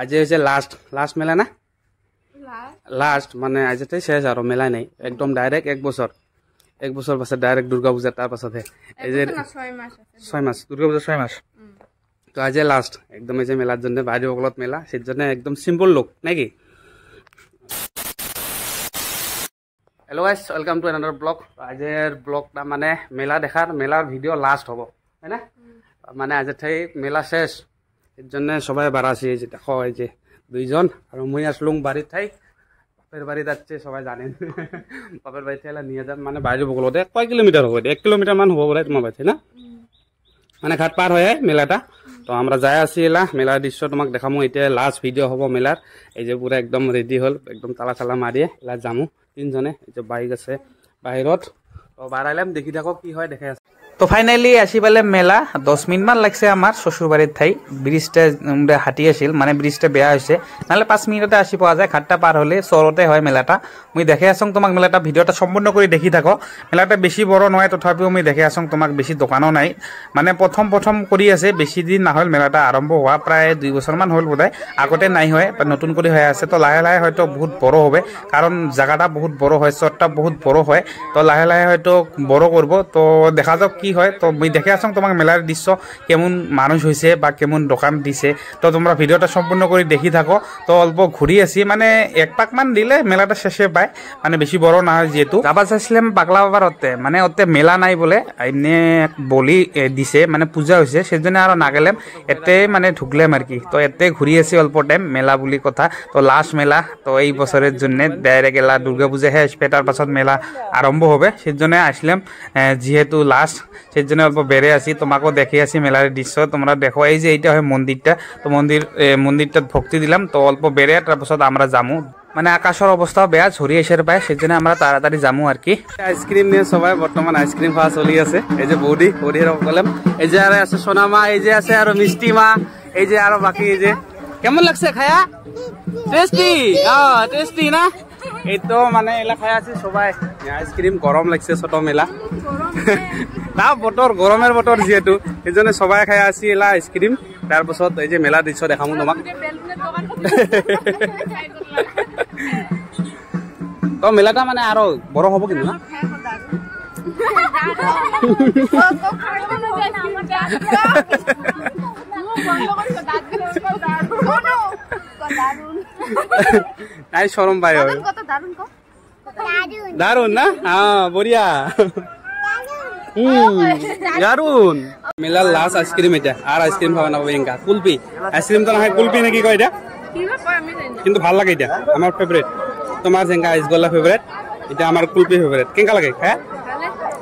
আজি হৈছে last last মেলা না লাষ্ট মানে আজিতে শেষ আৰু মেলা নাই একদম ডাইৰেক্ট এক বছৰ এক বছৰ পাছত ডাইৰেক্ট দুৰ্গা পূজা তাৰপাছতহে ছয় মাছ দুৰ্গা পূজা ছয় মাছ তো আজি লাষ্ট একদম এই যে মেলাৰ জন্য বাইদেউসকলত মেলা সেইজনে একদম চিম্পল লুক কি hello' guys welcome to another blog আজিৰ ব্লগ তাৰমানে মেলা দেখাৰ মেলাৰ ভিডিঅ' লাষ্ট হ'ব হয়নে মানে আজি ঠাই মেলা শেষ সেইজনে সবাই এই যে দেখ এই যে দুইজন আৰু মই আসলো বাড়ির ঠাই বাপের বাড়ি যাচ্ছে সবাই জানেন বাপের বাড়ি থাকলে নিয়ে যাব মানে বাইরে বগল এক কয় কিলোমিটার হবে এক কিলোমিটাৰমান হ'ব বোলে তোমাৰ তোমাৰ বাড়ি না মানে ঘাট পাৰ পাৰ মেলা এটা তো আমাৰ যাই আসি এলাম মেলাৰ দৃশ্য তোমাক দেখাম এতিয়া লাষ্ট ভিডিঅ' হব মেলাৰ এই যে পুৰো একদম ৰেডি হল একদম তালা চালা মাৰিয়ে এলা যামো তিনিজনে এই যে বাইক আছে বাহিৰত তো বাড়াইলাম দেখি থাকো কি হয় দেখাই আছে তো ফাইনেলি আসি পেলে মেলা দশ মিনিটমান লাগছে আমার শ্বশুরবাড়ির ঠাই ব্রিজটা হাঁটি আসিল মানে ব্রিজটা বেয়া হয়েছে নাহলে পাঁচ মিনিটতে আসি পাওয়া যায় ঘাটটা পার হলে সরতে হয় মেলাটা আমি দেখে আসং তোমাক মেলাটা ভিডিওটা সম্পূর্ণ করে দেখি থাকো মেলাটা বেশি বড় নয় তথাপিও আমি দেখে আসং তোমাক বেশি দোকানও নাই মানে প্রথম প্রথম করে আছে বেশি দিন না হল মেলাটা আরম্ভ হওয়া প্রায় দুই বছরমান হল বোধ আগতে নাই হয় নতুন করে হয়ে আছে তো লাহে লাহে হয়তো বহুত বড় হবে কারণ জায়গাটা বহুত বড় হয় চটটা বহুত বড় হয় তো লাহে লাহে হয়তো বড় করব তো দেখা যাক কি হয় তো দেখে আসাম তোমাক মেলার দৃশ্য কেমন মানুষ হয়েছে বা কেমন দোকান দিছে তো তোমরা ভিডিওটা সম্পূর্ণ করে দেখি থাকো তো অল্প ঘুরি আছি মানে এক পাক মান দিলে মেলাটা শেষে পায় মানে বেশি বড় না হয় যেহেতু যাবা চাইছিলাম পাগলা বাবার অতে মানে অতে মেলা নাই বলে এমনি বলি দিছে মানে পূজা হয়েছে সেজন্য আরো না গেলাম এতে মানে ঢুকলাম আর কি তো এতে ঘুরি আছি অল্প টাইম মেলা বলি কথা তো লাস্ট মেলা তো এই বছরের জন্য ডাইরে গেলা দুর্গা পূজা শেষ পেটার পাছত মেলা আরম্ভ হবে সেজন্য আসলাম যেহেতু লাস্ট সেই জন্য অল্প বেড়ে আসি তোমাকেও দেখে আসি মেলার দৃশ্য তোমরা দেখো এই যে এইটা হয় মন্দিরটা তো মন্দির মন্দিরটা ভক্তি দিলাম তো অল্প বেড়ে তারপর আমরা যামু মানে আকাশের অবস্থা বেয়া ঝরি এসের পায় সেই জন্য আমরা তাড়াতাড়ি যামু আর কি আইসক্রিম নিয়ে সবাই বর্তমান আইসক্রিম খাওয়া চলি আছে এই যে বৌদি বৌদির কলাম এই যে আর আছে সোনা মা এই যে আছে আর মিষ্টি মা এই যে আর বাকি এই যে কেমন লাগছে খায়া টেস্টি টেস্টি না এইটো মানে এলা খাই আছে সবাই আইসক্রিম গরম লাগছে ছোট মেলা তা বটর গরমের বটর যেহেতু এজনে সবাই খাই আছে এলা আইসক্রিম তারপর এই যে মেলা দৃশ্য দেখাম তোমাক তো মেলাটা মানে আরো বড় হব কিন্তু না দাঁত নাই শরম পায় দারুন না হ্যাঁ বড়িয়া হুম দারুন মেলার লাস্ট আইসক্রিম এটা আর আইসক্রিম খাওয়া না ইঙ্কা কুলপি আইসক্রিম তো না হয় কুলপি কয় এটা কিন্তু ভাল লাগে এটা আমার ফেভারিট তোমার জেঙ্গা আইসগোল্লা ফেভারিট এটা আমার কুলপি ফেভারিট কেঙ্কা লাগে হ্যাঁ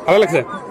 ভালো লাগছে